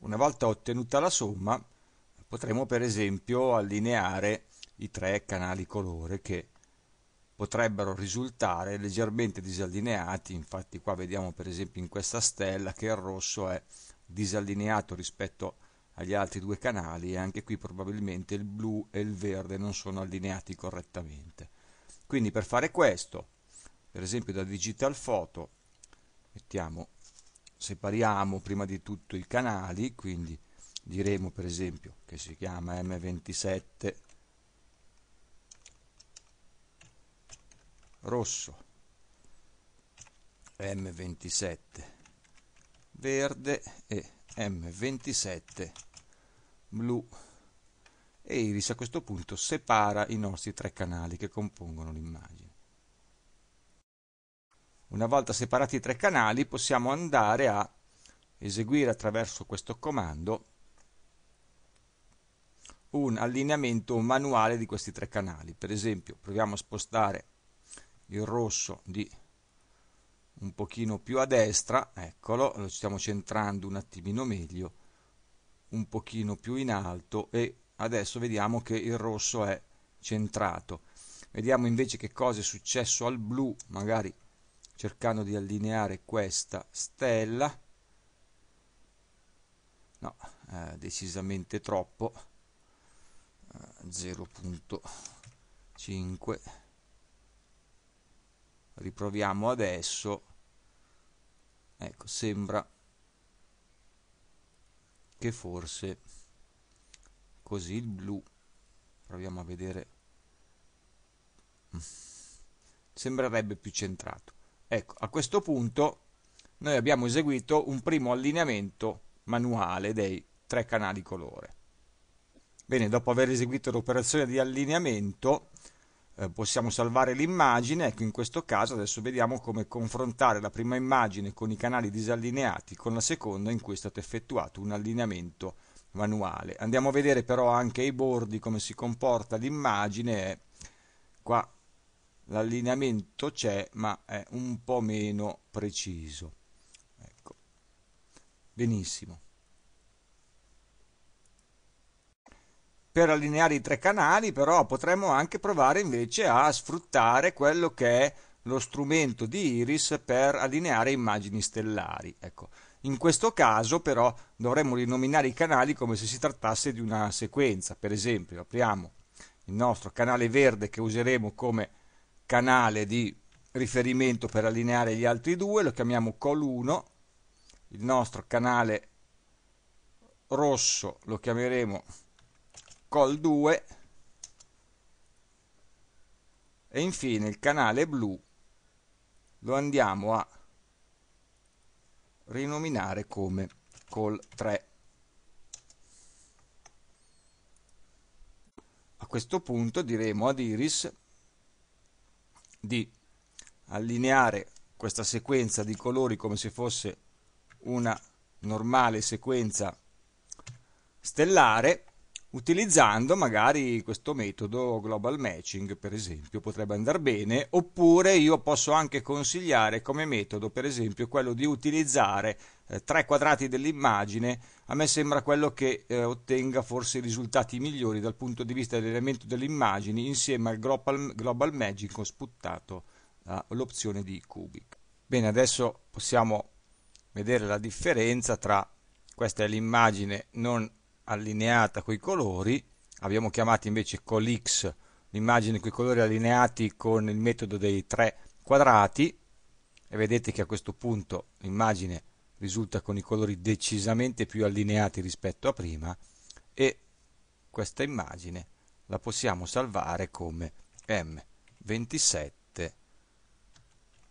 Una volta ottenuta la somma potremo per esempio allineare i tre canali colore che potrebbero risultare leggermente disallineati, infatti qua vediamo per esempio in questa stella che il rosso è disallineato rispetto agli altri due canali e anche qui probabilmente il blu e il verde non sono allineati correttamente. Quindi per fare questo, per esempio da digital photo, mettiamo separiamo prima di tutto i canali, quindi diremo per esempio che si chiama M27 rosso, M27 verde e M27 blu e Iris a questo punto separa i nostri tre canali che compongono l'immagine. Una volta separati i tre canali possiamo andare a eseguire attraverso questo comando un allineamento manuale di questi tre canali. Per esempio proviamo a spostare il rosso di un pochino più a destra, eccolo, lo stiamo centrando un attimino meglio, un pochino più in alto e adesso vediamo che il rosso è centrato. Vediamo invece che cosa è successo al blu, magari cercando di allineare questa stella no, eh, decisamente troppo eh, 0.5 riproviamo adesso ecco sembra che forse così il blu proviamo a vedere mm. sembrerebbe più centrato Ecco, a questo punto noi abbiamo eseguito un primo allineamento manuale dei tre canali colore. Bene, dopo aver eseguito l'operazione di allineamento eh, possiamo salvare l'immagine, ecco in questo caso adesso vediamo come confrontare la prima immagine con i canali disallineati con la seconda in cui è stato effettuato un allineamento manuale. Andiamo a vedere però anche i bordi come si comporta l'immagine, qua l'allineamento c'è ma è un po' meno preciso ecco. benissimo per allineare i tre canali però potremmo anche provare invece a sfruttare quello che è lo strumento di Iris per allineare immagini stellari ecco. in questo caso però dovremmo rinominare i canali come se si trattasse di una sequenza per esempio apriamo il nostro canale verde che useremo come canale di riferimento per allineare gli altri due, lo chiamiamo col1, il nostro canale rosso lo chiameremo col2 e infine il canale blu lo andiamo a rinominare come col3. A questo punto diremo ad Iris di allineare questa sequenza di colori come se fosse una normale sequenza stellare utilizzando magari questo metodo global matching per esempio potrebbe andare bene oppure io posso anche consigliare come metodo per esempio quello di utilizzare eh, tre quadrati dell'immagine a me sembra quello che eh, ottenga forse i risultati migliori dal punto di vista dell'elemento delle immagini insieme al global, global matching ho sputtato eh, l'opzione di cubic bene adesso possiamo vedere la differenza tra questa è l'immagine non allineata con i colori, abbiamo chiamato invece con l'X l'immagine con i colori allineati con il metodo dei tre quadrati e vedete che a questo punto l'immagine risulta con i colori decisamente più allineati rispetto a prima e questa immagine la possiamo salvare come M27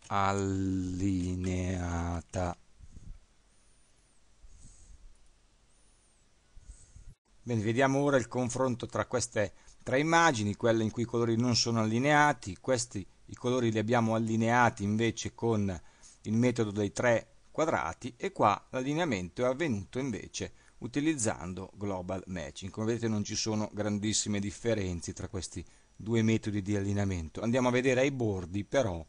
allineata Bene, vediamo ora il confronto tra queste tre immagini, quelle in cui i colori non sono allineati, questi i colori li abbiamo allineati invece con il metodo dei tre quadrati e qua l'allineamento è avvenuto invece utilizzando global matching. Come vedete non ci sono grandissime differenze tra questi due metodi di allineamento. Andiamo a vedere ai bordi però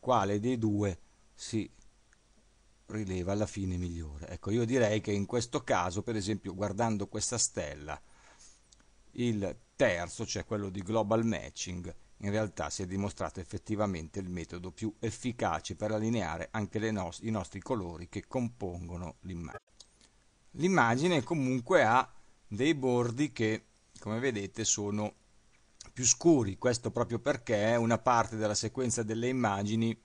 quale dei due si rileva la fine migliore. Ecco, io direi che in questo caso, per esempio, guardando questa stella, il terzo, cioè quello di global matching, in realtà si è dimostrato effettivamente il metodo più efficace per allineare anche nos- i nostri colori che compongono l'immagine. L'immagine comunque ha dei bordi che, come vedete, sono più scuri, questo proprio perché una parte della sequenza delle immagini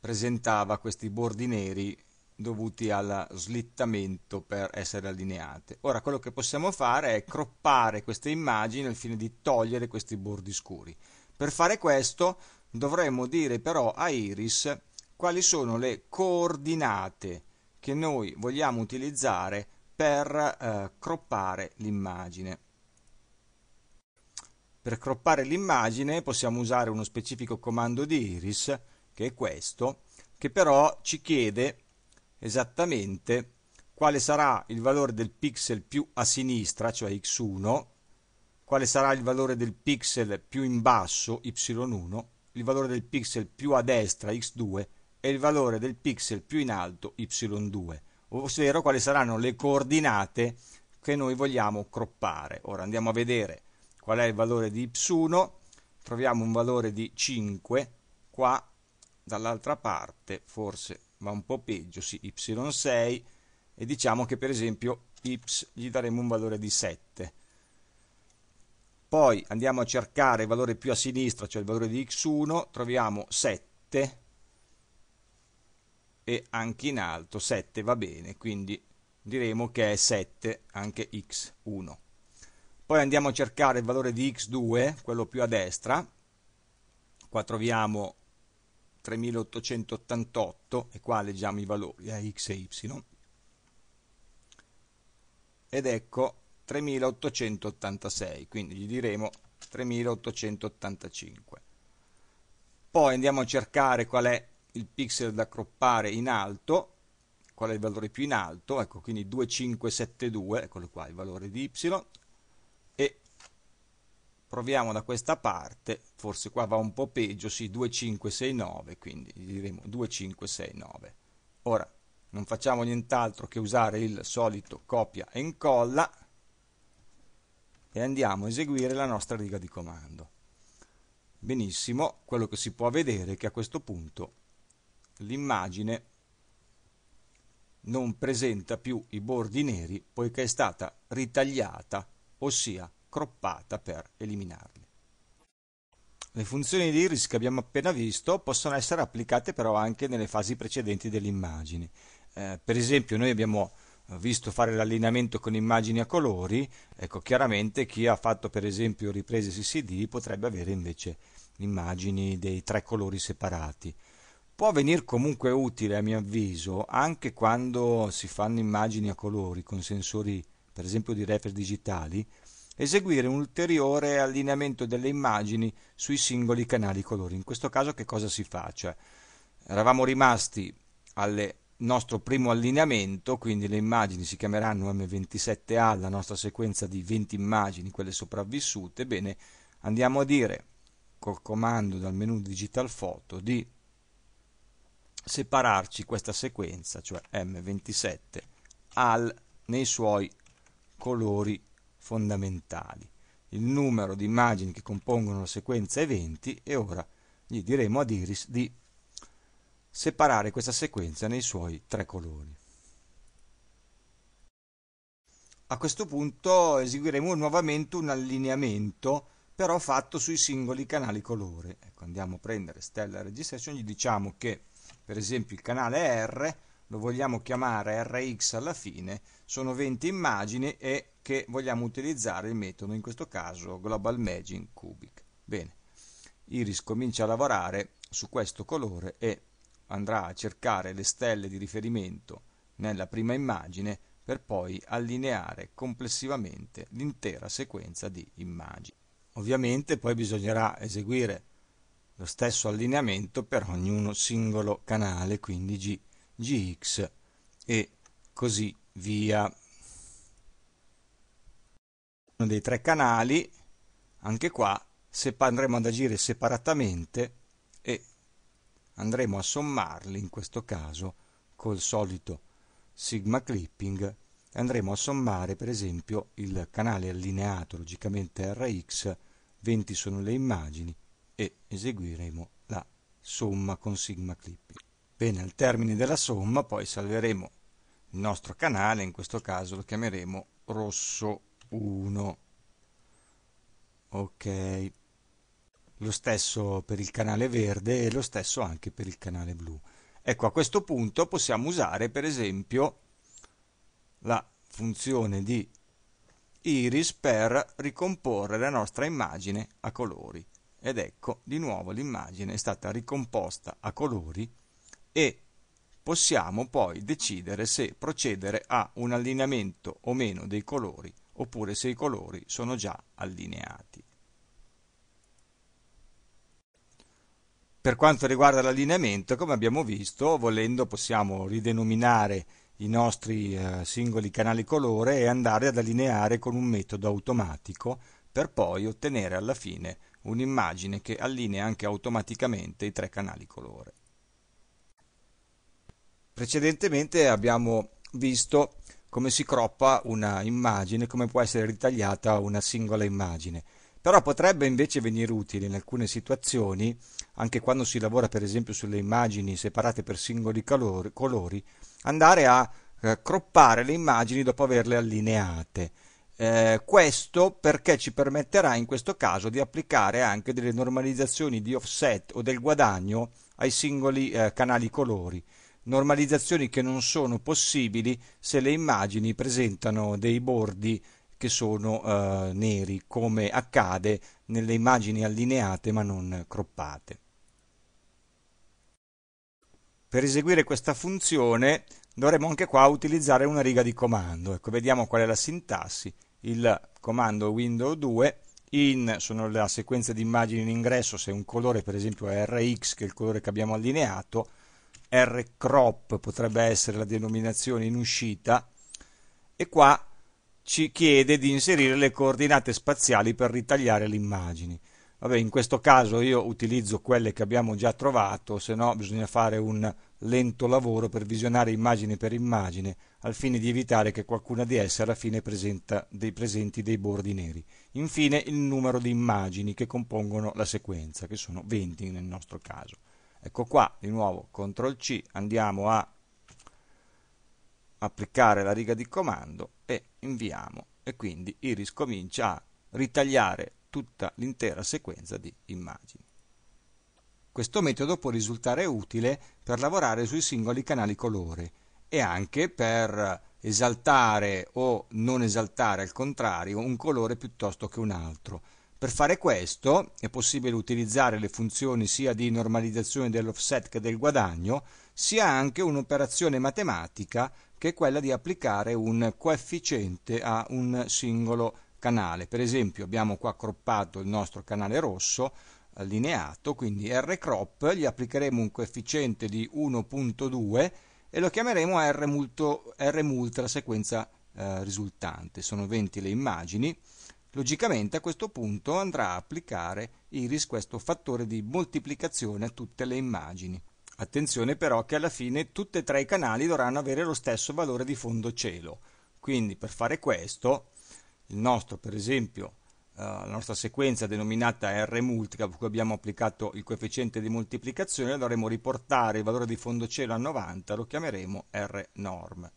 presentava questi bordi neri dovuti al slittamento per essere allineate. Ora quello che possiamo fare è croppare queste immagini al fine di togliere questi bordi scuri. Per fare questo dovremmo dire però a Iris quali sono le coordinate che noi vogliamo utilizzare per eh, croppare l'immagine. Per croppare l'immagine possiamo usare uno specifico comando di Iris che è questo, che però ci chiede esattamente quale sarà il valore del pixel più a sinistra, cioè x1, quale sarà il valore del pixel più in basso, y1, il valore del pixel più a destra, x2, e il valore del pixel più in alto, y2, ovvero quali saranno le coordinate che noi vogliamo croppare. Ora andiamo a vedere qual è il valore di y1, troviamo un valore di 5 qua dall'altra parte forse va un po' peggio, sì, y6 e diciamo che per esempio y gli daremo un valore di 7. Poi andiamo a cercare il valore più a sinistra, cioè il valore di x1, troviamo 7 e anche in alto 7 va bene, quindi diremo che è 7 anche x1. Poi andiamo a cercare il valore di x2, quello più a destra, qua troviamo 3888, e qua leggiamo i valori a eh, x e y, ed ecco 3886, quindi gli diremo 3885. Poi andiamo a cercare qual è il pixel da croppare in alto, qual è il valore più in alto, ecco quindi 2572, eccolo qua il valore di y, proviamo da questa parte, forse qua va un po' peggio, sì, 2569, quindi diremo 2569. Ora, non facciamo nient'altro che usare il solito copia e incolla e andiamo a eseguire la nostra riga di comando. Benissimo, quello che si può vedere è che a questo punto l'immagine non presenta più i bordi neri poiché è stata ritagliata, ossia croppata per eliminarli. Le funzioni di iris che abbiamo appena visto possono essere applicate però anche nelle fasi precedenti dell'immagine. Eh, per esempio noi abbiamo eh, visto fare l'allineamento con immagini a colori, ecco chiaramente chi ha fatto per esempio riprese CCD potrebbe avere invece immagini dei tre colori separati. Può venire comunque utile a mio avviso anche quando si fanno immagini a colori con sensori per esempio di refer digitali eseguire un ulteriore allineamento delle immagini sui singoli canali colori. In questo caso che cosa si faccia? Cioè, eravamo rimasti al nostro primo allineamento, quindi le immagini si chiameranno M27A, la nostra sequenza di 20 immagini, quelle sopravvissute. Bene, andiamo a dire col comando dal menu Digital Photo di separarci questa sequenza, cioè M27, al, nei suoi colori colori fondamentali. Il numero di immagini che compongono la sequenza è 20 e ora gli diremo ad Iris di separare questa sequenza nei suoi tre colori. A questo punto eseguiremo nuovamente un allineamento però fatto sui singoli canali colore. Ecco, andiamo a prendere Stella Registration, gli diciamo che per esempio il canale R lo vogliamo chiamare Rx alla fine, sono 20 immagini e che vogliamo utilizzare il metodo, in questo caso Global Magic Cubic. Bene, Iris comincia a lavorare su questo colore e andrà a cercare le stelle di riferimento nella prima immagine per poi allineare complessivamente l'intera sequenza di immagini. Ovviamente poi bisognerà eseguire lo stesso allineamento per ognuno singolo canale, quindi G gx e così via uno dei tre canali anche qua andremo ad agire separatamente e andremo a sommarli in questo caso col solito sigma clipping andremo a sommare per esempio il canale allineato logicamente rx 20 sono le immagini e eseguiremo la somma con sigma clipping Bene, al termine della somma poi salveremo il nostro canale, in questo caso lo chiameremo rosso 1. Ok. Lo stesso per il canale verde e lo stesso anche per il canale blu. Ecco, a questo punto possiamo usare per esempio la funzione di iris per ricomporre la nostra immagine a colori. Ed ecco, di nuovo l'immagine è stata ricomposta a colori e possiamo poi decidere se procedere a un allineamento o meno dei colori oppure se i colori sono già allineati. Per quanto riguarda l'allineamento, come abbiamo visto, volendo possiamo ridenominare i nostri eh, singoli canali colore e andare ad allineare con un metodo automatico per poi ottenere alla fine un'immagine che allinea anche automaticamente i tre canali colore. Precedentemente abbiamo visto come si croppa una immagine, come può essere ritagliata una singola immagine. Però potrebbe invece venire utile in alcune situazioni, anche quando si lavora per esempio sulle immagini separate per singoli colori, colori andare a eh, croppare le immagini dopo averle allineate. Eh, questo perché ci permetterà in questo caso di applicare anche delle normalizzazioni di offset o del guadagno ai singoli eh, canali colori normalizzazioni che non sono possibili se le immagini presentano dei bordi che sono eh, neri, come accade nelle immagini allineate ma non croppate. Per eseguire questa funzione dovremo anche qua utilizzare una riga di comando. Ecco, vediamo qual è la sintassi. Il comando window 2 in sono la sequenza di immagini in ingresso, se un colore per esempio è RX che è il colore che abbiamo allineato, R crop potrebbe essere la denominazione in uscita e qua ci chiede di inserire le coordinate spaziali per ritagliare le immagini. Vabbè, in questo caso io utilizzo quelle che abbiamo già trovato, se no bisogna fare un lento lavoro per visionare immagine per immagine, al fine di evitare che qualcuna di esse alla fine presenta dei presenti dei bordi neri. Infine il numero di immagini che compongono la sequenza, che sono 20 nel nostro caso ecco qua di nuovo CTRL C andiamo a applicare la riga di comando e inviamo e quindi Iris comincia a ritagliare tutta l'intera sequenza di immagini. Questo metodo può risultare utile per lavorare sui singoli canali colore e anche per esaltare o non esaltare al contrario un colore piuttosto che un altro. Per fare questo è possibile utilizzare le funzioni sia di normalizzazione dell'offset che del guadagno, sia anche un'operazione matematica che è quella di applicare un coefficiente a un singolo canale. Per esempio abbiamo qua croppato il nostro canale rosso, allineato, quindi R crop, gli applicheremo un coefficiente di 1.2 e lo chiameremo R, mult R multa, la sequenza eh, risultante. Sono 20 le immagini Logicamente a questo punto andrà a applicare Iris questo fattore di moltiplicazione a tutte le immagini. Attenzione però che alla fine tutti e tre i canali dovranno avere lo stesso valore di fondo cielo. Quindi per fare questo, il nostro per esempio, eh, la nostra sequenza denominata R multica, per cui abbiamo applicato il coefficiente di moltiplicazione, dovremo riportare il valore di fondo cielo a 90, lo chiameremo R norm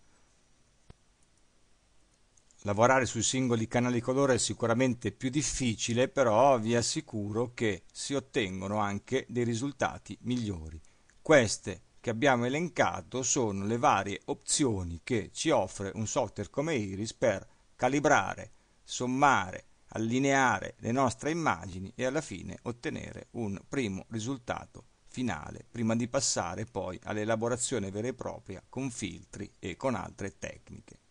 lavorare sui singoli canali colore è sicuramente più difficile, però vi assicuro che si ottengono anche dei risultati migliori. Queste che abbiamo elencato sono le varie opzioni che ci offre un software come Iris per calibrare, sommare, allineare le nostre immagini e alla fine ottenere un primo risultato finale prima di passare poi all'elaborazione vera e propria con filtri e con altre tecniche.